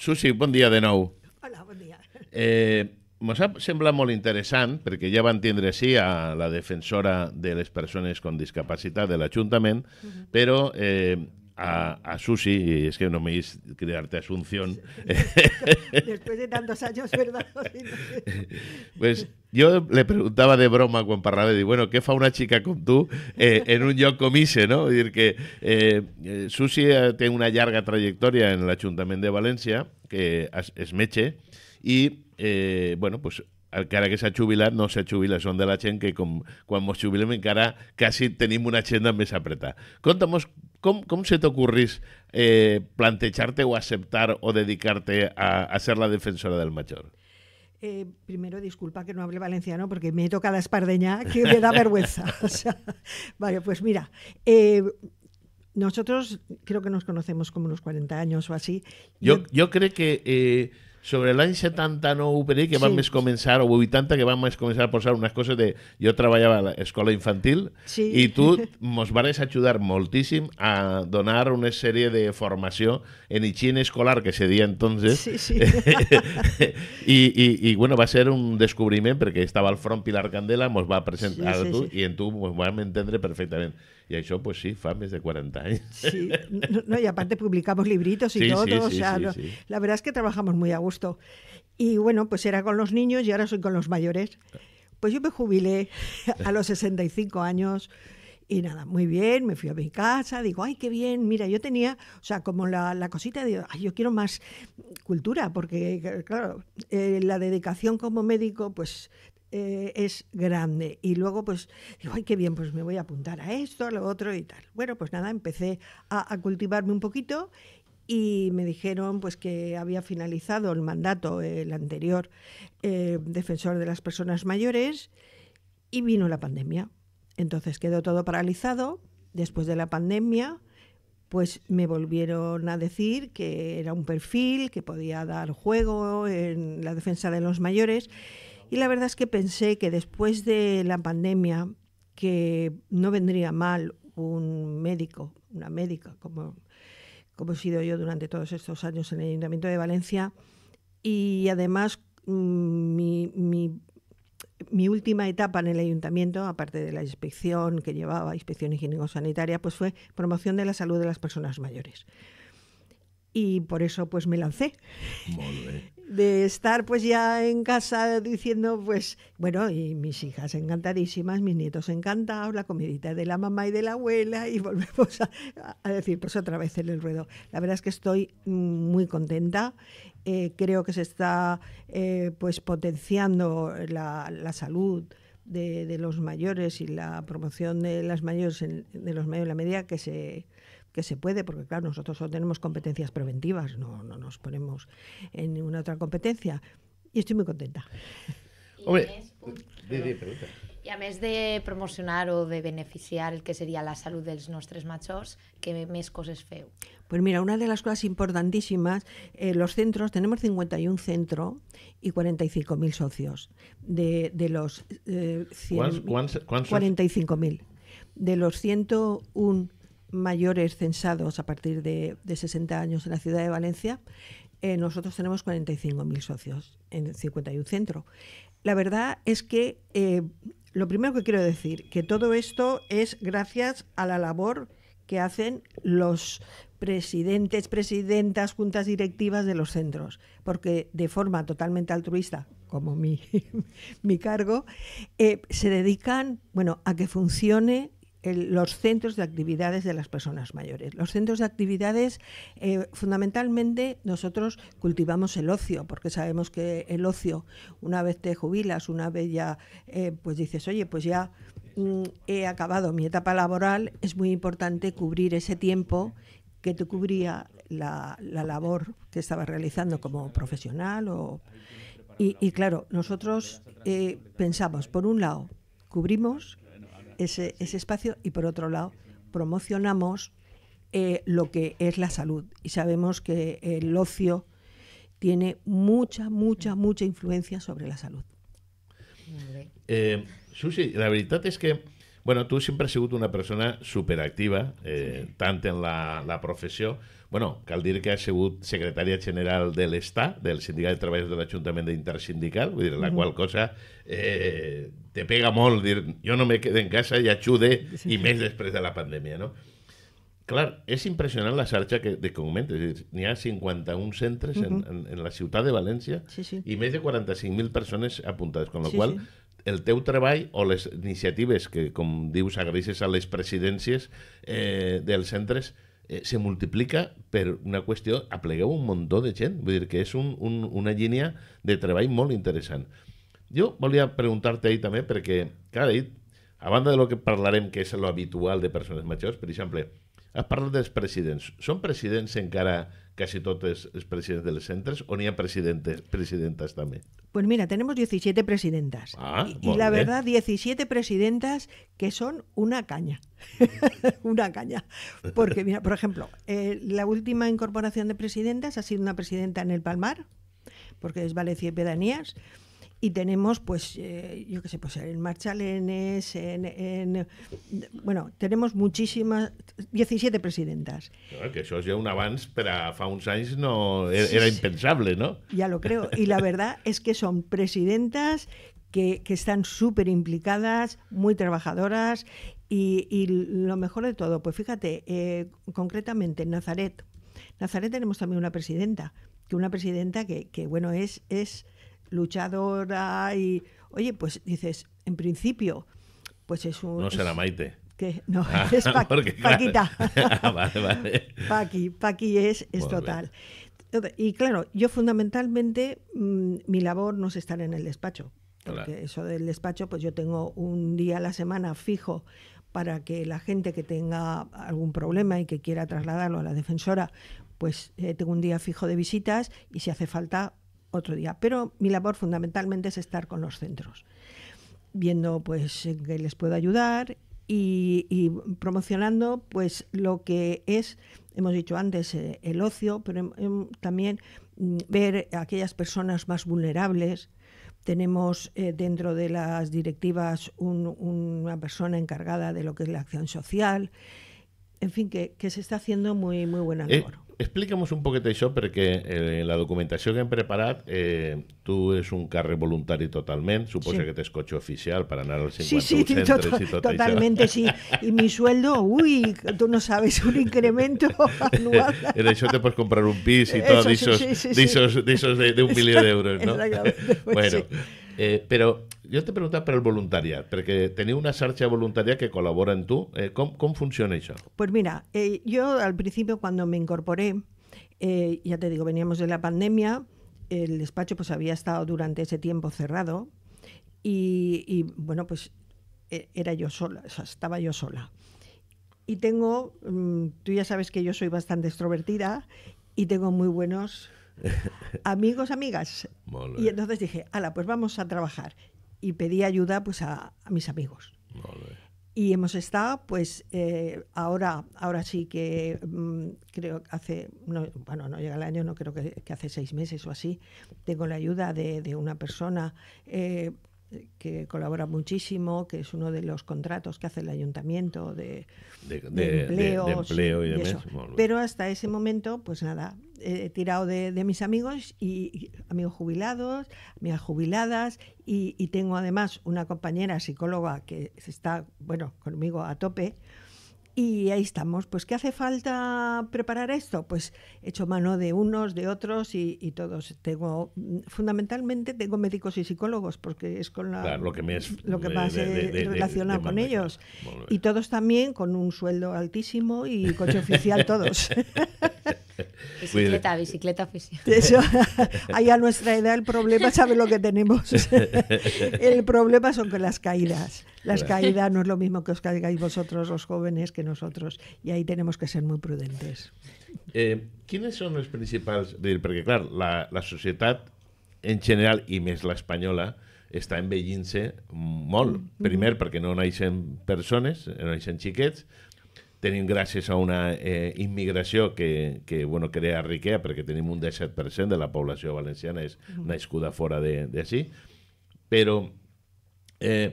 Susi, bon dia de nou. Hola, bon dia. Eh, Ens ha semblat molt interessant, perquè ja van entendre sí a la defensora de les persones amb discapacitat de l'Ajuntament, uh mhm. -huh. però eh, a, Susi, y es que no me hice crearte Asunción. Después de tantos años, ¿verdad? pues yo le preguntaba de broma a Juan y bueno, ¿qué fa una chica con tú eh, en un yo comise, no? Es decir, que eh, eh, Susi tiene una larga trayectoria en el Ayuntamiento de Valencia, que es meche, y, bueno, pues cara que se jubilat no se chubila, son de la chen que cuando quan ens jubilem encara casi teníamos una en mesa apretada. cómo ¿cómo se te eh, plantearte o aceptar o dedicarte a, ser la defensora del mayor? Eh, primero, disculpa que no hable valenciano porque me he tocado espardeña que me da vergüenza. vale, pues mira, eh, nosotros creo que nos conocemos como unos 40 años o así. Yo, yo, creo que... Eh, sobre l'any 79 per que vam més començar, o 80, que vam més començar a posar unes coses de... Jo treballava a l'escola infantil sí. i tu mos vares ajudar moltíssim a donar una sèrie de formació en higiene escolar, que se dia entonces. Sí, sí. I, i, I, bueno, va ser un descobriment perquè estava al front Pilar Candela, mos va presentar sí, sí, a tu sí. i en tu mos vam entendre perfectament. Y yo pues, sí, fames de 40 años. Sí, no, y aparte publicamos libritos y todo, la verdad es que trabajamos muy a gusto. Y bueno, pues era con los niños y ahora soy con los mayores. Pues yo me jubilé a los 65 años y nada, muy bien, me fui a mi casa, digo, ay, qué bien, mira, yo tenía, o sea, como la, cosita de, ay, yo quiero más cultura, porque, claro, eh, la dedicación como médico, pues eh, es grande. Y luego, pues, digo, ay, qué bien, pues me voy a apuntar a esto, a lo otro y tal. Bueno, pues nada, empecé a, cultivarme un poquito y me dijeron pues que había finalizado el mandato el anterior eh, defensor de las personas mayores y vino la pandemia entonces quedó todo paralizado después de la pandemia pues me volvieron a decir que era un perfil que podía dar juego en la defensa de los mayores y la verdad es que pensé que después de la pandemia, que no vendría mal un médico, una médica, como, he sido yo durante todos estos años en el Ayuntamiento de Valencia, y además mm, mi, mi, última etapa en el ayuntamiento, aparte de la inspección que llevaba, inspección higiénico-sanitaria, pues fue promoción de la salud de las personas mayores y por eso pues me lancé. De estar pues ya en casa diciendo pues, bueno, y mis hijas encantadísimas, mis nietos encantados, la comidita de la mamá y de la abuela y volvemos a, decir pues otra vez en el ruedo. La verdad es que estoy muy contenta. Eh, creo que se está eh, pues potenciando la, salud de, los mayores y la promoción de las mayores de los mayores en la media que se que se puede, porque claro, nosotros tenemos competencias preventivas, no, nos ponemos en ninguna otra competencia. Y estoy muy contenta. y a més eh, de promocionar o de beneficiar el que sería la de los nuestros machos ¿qué más cosas feo? Pues mira, una de las cosas importantísimas, eh, los centros, tenemos 51 centros y 45.000 socios. De, de los 45.000. Eh, de los 101 mayores censados a partir de, 60 años en la ciudad de Valencia, eh, nosotros tenemos 45.000 socios en 51 centro. La verdad es que eh, lo primero que quiero decir, que todo esto es gracias a la labor que hacen los presidentes, presidentas, juntas directivas de los centros, porque de forma totalmente altruista, como mi, cargo, eh, se dedican bueno, a que funcione los centros de actividades de las personas mayores. Los centros de actividades, eh, fundamentalmente, nosotros cultivamos el ocio, porque sabemos que el ocio, una vez te jubilas, una vez ya, eh, pues dices, oye, pues ya mm, he acabado mi etapa laboral, es muy importante cubrir ese tiempo que te cubría la, labor que estabas realizando como profesional. y, claro, nosotros eh, pensamos, por un lado, cubrimos ese, ese espacio y por otro lado promocionamos eh, lo que es la salud y sabemos que el ocio tiene mucha, mucha, mucha influencia sobre la salud. Eh, Susi, la verdad es que Bueno, tu sempre has sigut una persona superactiva, eh, sí. tant en la, la professió... Bueno, cal dir que has sigut secretària general de l'Estat, del Sindicat de Treballs de l'Ajuntament d'Intersindical, vull dir, la mm -hmm. qual cosa eh, te pega molt dir jo no me quedo en casa i ajude, sí. i més després de la pandèmia, no? Clar, és impressionant la xarxa que, de comentes. N'hi ha 51 centres uh -huh. en, en, en la ciutat de València sí, sí. i més de 45.000 persones apuntades, amb la sí, qual sí el teu treball o les iniciatives que, com dius, agraeixes a les presidències eh, dels centres, eh, se multiplica per una qüestió, aplegueu un muntó de gent, vull dir que és un, un, una línia de treball molt interessant. Jo volia preguntar-te ahir també, perquè, clar, ahir, a banda de lo que parlarem, que és lo habitual de persones majors, per exemple, has parlat dels presidents. Són presidents encara casi totes es presidentes dels centres, o ni a presidentes, presidentas también. Pues mira, tenemos 17 presidentas. Ah, y, la verdad, 17 presidentas que son una caña. una caña. Porque, mira, por ejemplo, eh, la última incorporación de presidentas ha sido una presidenta en el Palmar, porque es Valencia y Pedanías y tenemos, pues, eh, yo qué sé, pues en Marchalenes, en, Bueno, tenemos muchísimas... 17 presidentas. Claro, que eso es ya un avance, pero fa unos no, e-, era, impensable, ¿no? Ya lo creo. Y la verdad es que son presidentas que, están súper implicadas, muy trabajadoras y, y, lo mejor de todo, pues fíjate, eh, concretamente en Nazaret. Nazaret tenemos también una presidenta, que una presidenta que, que bueno, es... es luchadora y, oye, pues dices, en principio, pues es un... No será Maite. que No, ah, es Paquita. Ah, vale, vale. Paqui, Paqui es, es total. Y claro, yo fundamentalmente, mm, mi labor no es estar en el despacho. Porque eso del despacho, pues yo tengo un día a la semana fijo para que la gente que tenga algún problema y que quiera trasladarlo a la defensora, pues eh, tengo un día fijo de visitas y si hace falta, otro día. Pero mi labor fundamentalmente es estar con los centros, viendo pues en les puedo ayudar y, promocionando pues lo que es, hemos dicho antes, eh, el ocio, pero em, em, también mm, ver a aquellas personas más vulnerables. Tenemos eh, dentro de las directivas una persona encargada de lo que es la acción social en fin, que, se está haciendo muy, muy buena eh, labor. Explíquemos un poquito eso, porque en eh, la documentación que han preparado, eh, tu un carro voluntario totalmente, supongo que te coche oficial para anar als 51 sí, sí, totalmente sí. Y mi sueldo, uy, tú no sabes, un incremento anual. en això te puedes comprar un pis y todo, de esos sí, sí, de, de un no? Pues bueno, eh, pero yo te preguntaba para el voluntariado, porque tenía una sarcha voluntaria que colabora en tú. Eh, ¿Cómo funciona eso? Pues mira, eh, yo al principio cuando me incorporé, ya te digo, veníamos de la pandemia, el despacho pues había estado durante ese tiempo cerrado y, bueno, pues e, era yo sola, estaba yo sola. Y tengo, mm, tú ya sabes que yo soy bastante extrovertida y tengo muy buenos amigos, amigas. Y eh. entonces dije, ala, pues vamos a trabajar. Y pedí ayuda pues a, mis amigos. Eh. Y hemos estado, pues eh, ahora, ahora sí que mm, creo que hace, bueno, no llega el año, no creo que, hace seis meses o así, tengo la ayuda de, una persona que colabora muchísimo, que es uno de los contratos que hace el ayuntamiento de, empleos, Pero hasta ese momento, pues nada, he tirado de, mis amigos y, amigos jubilados, amigas jubiladas y, tengo además una compañera psicóloga que está, bueno, conmigo a tope. Y ahí estamos. Pues, ¿qué hace falta preparar esto? Pues he hecho mano de unos, de otros y, todos. Tengo, fundamentalmente, tengo médicos y psicólogos, porque es con lo que, me es, lo que más relacionado con ellos. y todos también con un sueldo altísimo y coche oficial, todos. Bicicleta, bicicleta oficial. Eso, ahí a nuestra edad el problema, ¿sabes lo que tenemos? el problema son con las caídas. Las claro. caídas no es lo mismo que os caigáis vosotros los jóvenes que nosotros. Y ahí tenemos que ser muy prudentes. Eh, ¿Quiénes son los principales? Porque, claro, la, la sociedad en general, y más la española, està envellint-se molt. Mm -hmm. Primer, perquè no naixen persones, no naixen xiquets, tenim gràcies a una eh, immigració que, que bueno, crea riquea perquè tenim un 17% de la població valenciana és nascuda fora d'ací, però eh,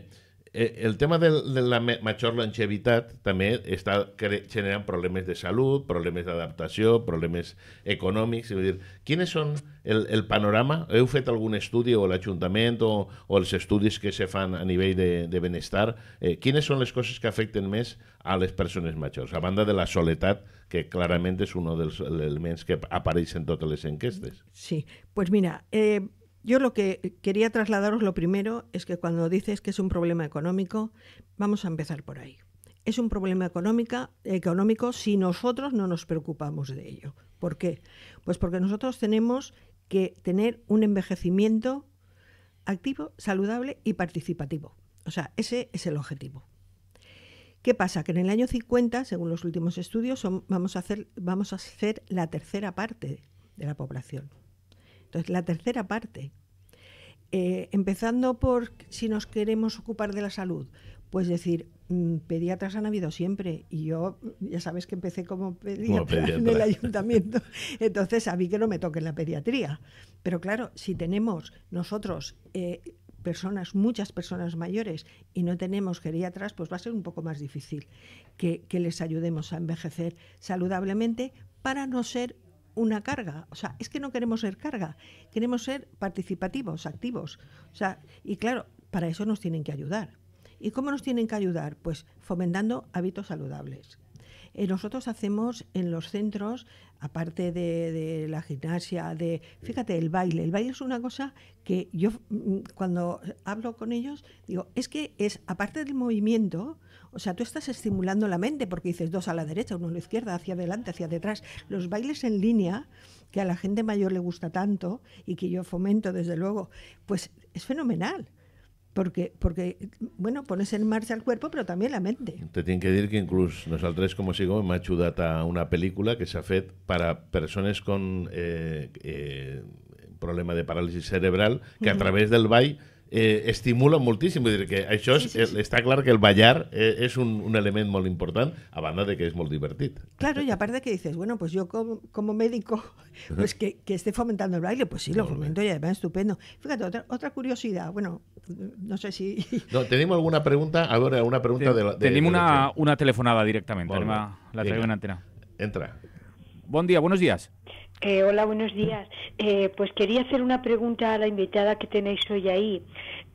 Eh, el tema de, de la major longevitat també està generant problemes de salut, problemes d'adaptació, problemes econòmics. És dir, quines són el, el panorama? Heu fet algun estudi o l'Ajuntament o, o els estudis que se fan a nivell de, de benestar? Eh, quines són les coses que afecten més a les persones majors, a banda de la soledat, que clarament és un dels elements que apareixen totes les enquestes? Sí, doncs pues mira, eh, Yo lo que quería trasladaros lo primero es que cuando dices que es un problema económico, vamos a empezar por ahí. Es un problema económico si nosotros no nos preocupamos de ello. ¿Por qué? Pues porque nosotros tenemos que tener un envejecimiento activo, saludable y participativo. O sea, ese es el objetivo. ¿Qué pasa? Que en el año 50, según los últimos estudios, vamos, a hacer, vamos a ser la tercera parte de la población. Entonces, la tercera parte, eh, empezando por si nos queremos ocupar de la salud, pues decir, mm, pediatras han habido siempre y yo mm, ya sabes que empecé como pediatra, en el ayuntamiento, entonces a mí que no me toque la pediatría. Pero claro, si tenemos nosotros eh, personas, muchas personas mayores y no tenemos geriatras, pues va a ser un poco más difícil que, que les ayudemos a envejecer saludablemente para no ser una carga. O sea, es que no queremos ser carga, queremos ser participativos, activos. O sea, y claro, para eso nos tienen que ayudar. ¿Y cómo nos tienen que ayudar? Pues fomentando hábitos saludables. Eh, nosotros hacemos en los centros, aparte de, la gimnasia, de, fíjate, el baile. El baile es una cosa que yo mm, cuando hablo con ellos digo, es que es, aparte del movimiento, o sea, tú estás estimulando la mente porque dices dos a la derecha, uno a la izquierda, hacia adelante, hacia detrás. Los bailes en línea, que a la gente mayor le gusta tanto y que yo fomento desde luego, pues es fenomenal porque, porque bueno, pones en marcha el cuerpo, pero también la mente. Te tienen que decir que incluso nosotros, como como sigo, ha ayudado a una película que se hace para personas con eh, eh, problema de parálisis cerebral, que a través del baile eh, estimula moltíssim. Vull dir que això eh, que el ballar es eh, un, elemento muy importante, a banda de que es muy divertido. Claro, y aparte que dices, bueno, pues yo como, médico, pues que, esté fomentando el baile, pues sí, lo fomento y además estupendo. Fíjate, otra, curiosidad, bueno, no sé si... No, tenemos alguna pregunta, a ver, una pregunta de, Tenemos una, una telefonada directamente, la traigo en antena. Entra. Buen día, buenos días. Eh, hola, buenos días. Eh, pues quería hacer una pregunta a la invitada que tenéis hoy ahí.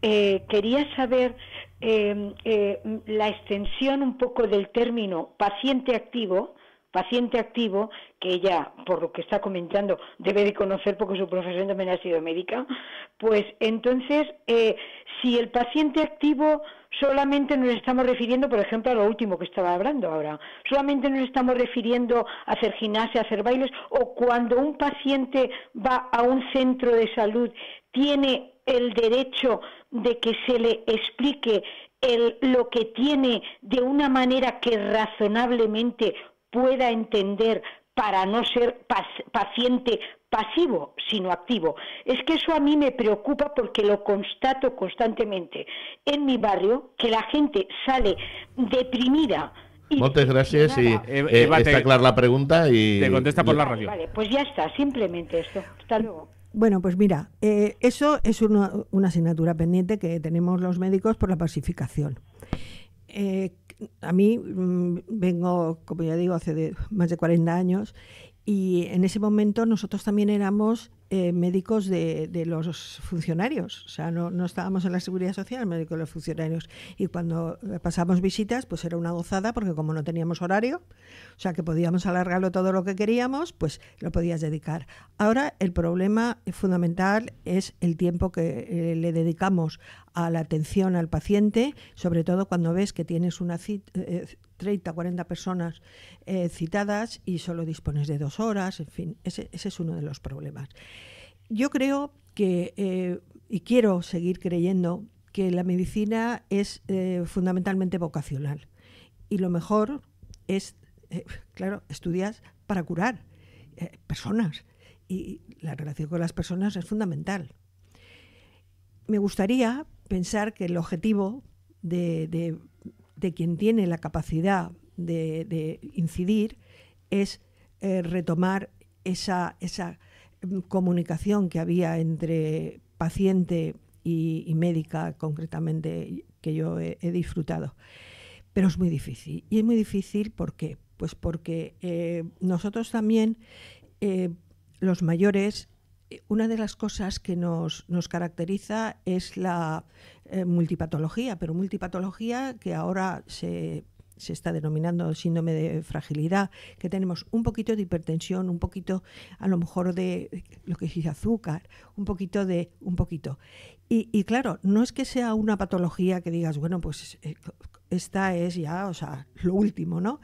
Eh, quería saber la extensión un poco del término paciente activo paciente activo que ella, por lo que está comentando, debe de conocer porque su profesión también ha sido médica, pues entonces, eh, si el paciente activo solamente nos estamos refiriendo, por ejemplo, a lo último que estaba hablando ahora, solamente nos estamos refiriendo a hacer gimnasia, a hacer bailes, o cuando un paciente va a un centro de salud, tiene el derecho de que se le explique el, lo que tiene de una manera que razonablemente pueda entender para no ser paciente pasivo, sino activo. Es que eso a mí me preocupa porque lo constato constantemente en mi barrio, que la gente sale deprimida. Y gracias y eh, eh, está clara la pregunta y... Te contesta por la radio. Vale, pues ya está, simplemente esto. Hasta luego. Bueno, pues mira, eh, eso es una, una, asignatura pendiente que tenemos los médicos por la pacificación. Eh, a mí mm, vengo, como ya digo, hace más de 40 años y en ese momento nosotros también éramos eh, médicos de, los funcionarios, o sea, no, no, estábamos en la seguridad social, médicos de los funcionarios. Y cuando pasamos visitas, pues era una gozada, porque como no teníamos horario, o sea, que podíamos alargarlo todo lo que queríamos, pues lo podías dedicar. Ahora el problema fundamental es el tiempo que eh, le dedicamos a la atención al paciente, sobre todo cuando ves que tienes una 30, 40 eh, personas eh, citadas y solo dispones de dos horas, en fin, ese, es uno de los problemas. Yo creo que, eh, y quiero seguir creyendo, que la medicina es fundamentalmente vocacional y lo mejor es, claro, estudias para curar personas y la relación con las personas es fundamental me gustaría pensar que el objetivo de, quien tiene la capacidad de, incidir es eh, retomar esa, mm, comunicación que había entre paciente y, médica, concretamente, que yo he, disfrutado. Pero es muy difícil. Y es muy difícil ¿por qué? Pues porque eh, nosotros también, eh, los mayores, una de las cosas que nos, nos caracteriza es la eh, multipatología, pero multipatología que ahora se, se está denominando síndrome de fragilidad, que tenemos un poquito de hipertensión, un poquito a lo mejor de lo que azúcar, un poquito de un poquito. Y, y claro, no es que sea una patología que digas, bueno, pues eh, esta es ya, o sea, lo último, ¿no?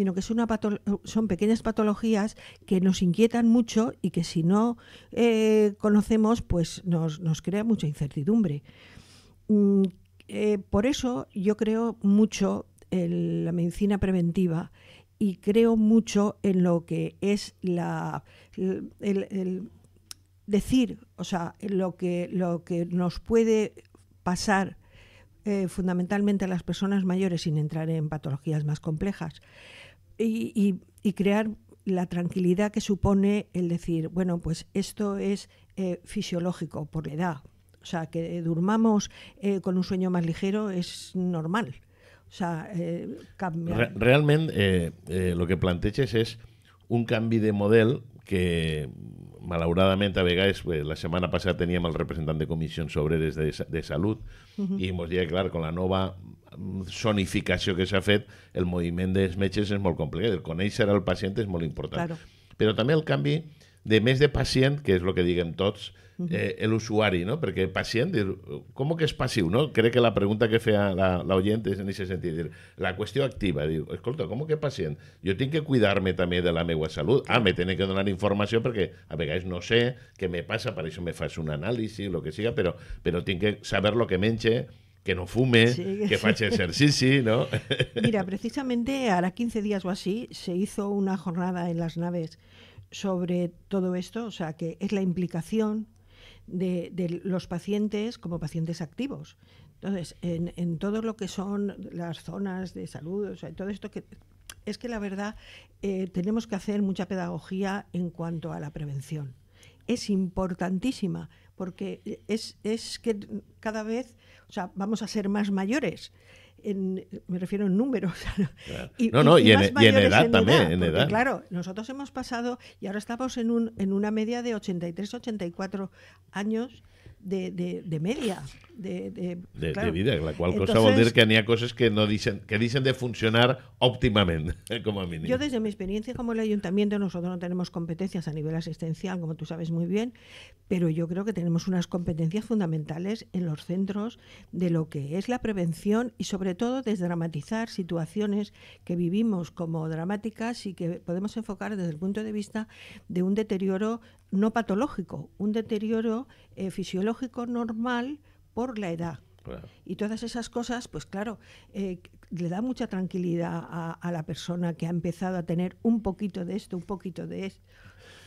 sino que son, pequeñas patologías que nos inquietan mucho y que si no eh, conocemos, pues nos, crea mucha incertidumbre. Mm, eh, por eso yo creo mucho en la medicina preventiva y creo mucho en lo que es decir, o sea, lo que, nos puede pasar eh, fundamentalmente a las personas mayores sin entrar en patologías más complejas y, crear la tranquilidad que supone el decir, bueno, pues esto es eh, fisiológico por edad. O sea, que durmamos eh, con un sueño más ligero es normal. O sea, eh, cambia. realmente lo que planteches es un cambio de modelo que malauradamente a Vegas, pues, la semana pasada teníamos el representante de Comisión sobre de, de, Salud y hemos llegado, claro, con la nova sonificació que s'ha fet, el moviment dels metges és molt complicat. El conèixer el pacient és molt important. Claro. Però també el canvi de més de pacient, que és el que diguem tots, eh, l'usuari, no? Perquè el pacient, dir, com que és passiu, no? Crec que la pregunta que feia l'oient és en aquest sentit, dir, la qüestió activa, diu, escolta, com que pacient? Jo tinc que cuidar-me també de la meva salut, ah, me tenen que donar informació perquè a vegades no sé què me passa, per això me fas un anàlisi, el que siga, però, però tinc que saber el que menge, que no fume, que fache sí, ¿no? Mira, precisamente a las 15 días o así se hizo una jornada en las naves sobre todo esto, o sea, que es la implicación de, los pacientes como pacientes activos. Entonces, en, todo lo que son las zonas de salud, o sea, todo esto que... Es que la verdad eh, tenemos que hacer mucha pedagogía en cuanto a la prevención. Es importantísima porque e, es, es que cada vez, sea, vamos a ser más mayores. me refiero en números. Claro. Y, no, no, y, en, e, edad también. Claro, nosotros hemos pasado y ahora estamos en, un, en una media de 83, 84 años de, de, de media. De, de, de, vida, la cual cosa va a decir que hay cosas que no dicen, que dicen de funcionar óptimamente, como a Yo desde mi experiencia como el ayuntamiento, nosotros no tenemos competencias a nivel asistencial, como tú sabes muy bien, pero yo creo que tenemos unas competencias fundamentales en los centros de lo que es la prevención y sobre todo desdramatizar situaciones que vivimos como dramáticas y que podemos enfocar desde el punto de vista de un deterioro no patológico, un deterioro eh, fisiológico normal por la edad. Y todas esas cosas, pues claro, eh, le da mucha tranquilidad a, la persona que ha empezado a tener un poquito de esto, un poquito de esto.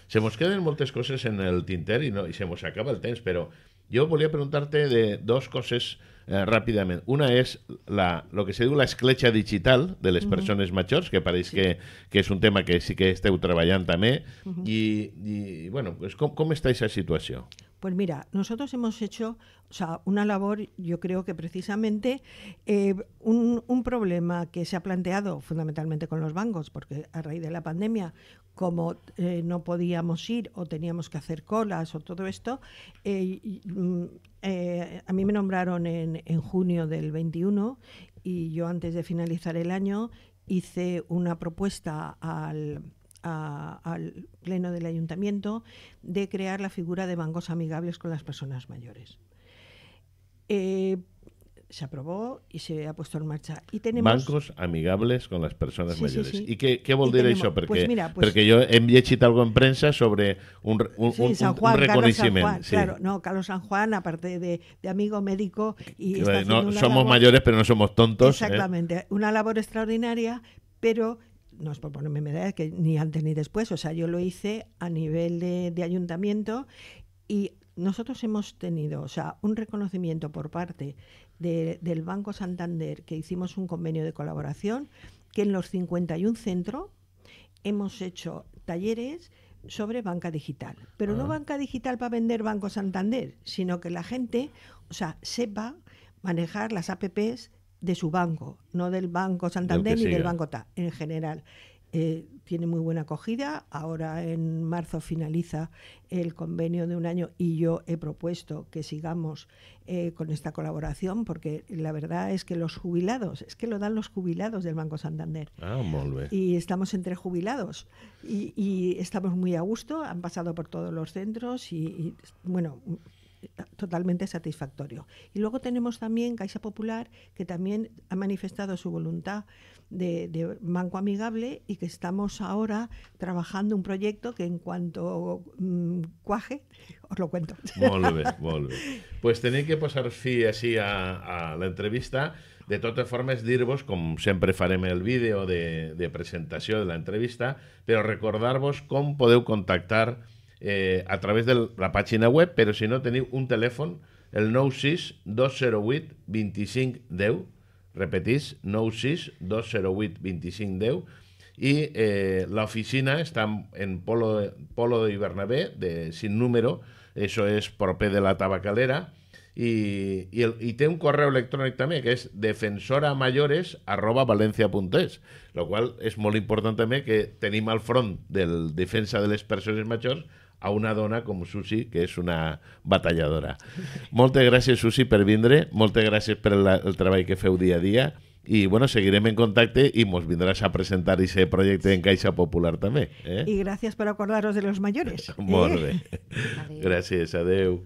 Se nos quedan muchas cosas en el tinter y, se nos acaba el test, pero Jo volia preguntar-te de dos coses eh, ràpidament. Una és la, el que se diu l'escletxa digital de les uh -huh. persones majors, que pareix sí. que, que és un tema que sí que esteu treballant també, uh -huh. i, i bueno, pues, com, com està aquesta situació? Pues mira, nosotros hemos hecho sea, una labor, yo creo que precisamente eh, un, problema que se ha planteado fundamentalmente con los bancos, porque a raíz de la pandemia, como eh, no podíamos ir o teníamos que hacer colas o todo esto, eh, mm, a mí me nombraron en, junio del 21 y yo antes de finalizar el año hice una propuesta al, al pleno del ayuntamiento de crear la figura de bancos amigables con las personas mayores. Eh, se aprobó y se ha puesto en marcha. Y tenemos... Bancos amigables con las personas mayores. ¿Y qué, qué a eso? Porque pues pues porque yo pues algo en prensa sobre un, un, reconocimiento. Carlos San Juan, claro, no, Carlos San Juan, aparte de, amigo médico... y Somos mayores, pero no somos tontos. ¿eh? Exactamente, una labor extraordinaria, pero no es por ponerme medallas, que ni antes ni después, o sea, yo lo hice a nivel de, ayuntamiento y nosotros hemos tenido, o sea, un reconocimiento por parte del Banco Santander, que hicimos un convenio de colaboración, que en los 51 centros hemos hecho talleres sobre banca digital, pero no ah. banca digital para vender Banco Santander, sino que la gente, o sea, sepa manejar las APPs de su banco, no del Banco Santander ni del Banco TA, en general. Eh, tiene muy buena acogida. Ahora en marzo finaliza el convenio de un año y yo he propuesto que sigamos eh, con esta colaboración porque la verdad es que los jubilados, es que lo dan los jubilados del Banco Santander. Ah, y estamos entre jubilados y, estamos muy a gusto, han pasado por todos los centros y, y bueno, totalmente satisfactorio. Y luego tenemos también Caixa Popular, que también ha manifestado su voluntad de, banco amigable y que estamos ahora trabajando un proyecto que en cuanto mm, cuaje, os lo cuento. Pues tenéis que pasar así... a, la entrevista... De todas formas dir ...como siempre siempre el vídeo de, de de la entrevista... ...pero vos cómo podeu contactar eh, a través de la pàgina web, però si no teniu un telèfon, el 96 208 repetís, 96 208 2510, i eh, l'oficina està en Polo, Polo de Bernabé, de, sin número, això és proper de la tabacalera, i, i, el, i té un correu electrònic també, que és defensoramayores arroba valencia.es, el qual és molt important també que tenim al front del defensa de les persones majors a una dona com Susi, que és una batalladora. Moltes gràcies, Susi, per vindre. Moltes gràcies per la, el treball que feu dia a dia. I bueno, seguirem en contacte i mos vindràs a presentar ese projecte en Caixa Popular també. ¿eh? gràcies per acordar-vos de los mayores. ¿eh? Gràcies, adeu.